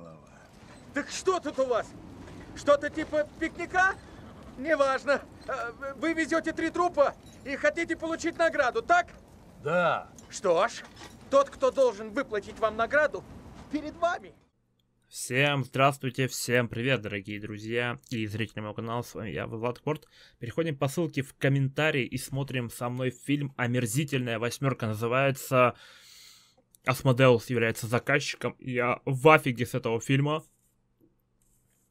голова. Так что тут у вас? Что-то типа пикника? Неважно. Э, вы везете три трупа и хотите получить награду, так? Да. Что ж, тот, кто должен выплатить вам награду, перед вами. Всем здравствуйте, всем привет, дорогие друзья и зрители моего канала, с вами я, Влад Корт. Переходим по ссылке в комментарии и смотрим со мной фильм «Омерзительная восьмерка». Называется Асмодеус является заказчиком. Я в афиге с этого фильма.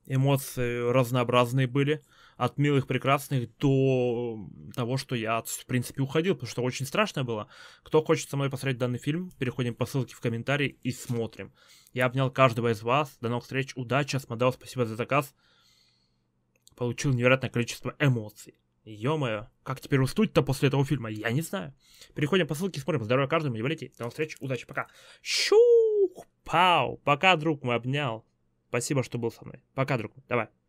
Эмоции разнообразные были. От милых, прекрасных до того, что я, в принципе, уходил, потому что очень страшно было. Кто хочет со мной посмотреть данный фильм, переходим по ссылке в комментарии и смотрим. Я обнял каждого из вас. До новых встреч. Удачи, Асмодеус, спасибо за заказ. Получил невероятное количество эмоций. Ё-моё, как теперь уснуть-то после этого фильма? Я не знаю. Переходим по ссылке, смотрим. Здоровья каждому, не болейте. До встречи, удачи, пока. Щух, пау. Пока, друг мой, обнял. Спасибо, что был со мной. Пока, друг мой. Давай.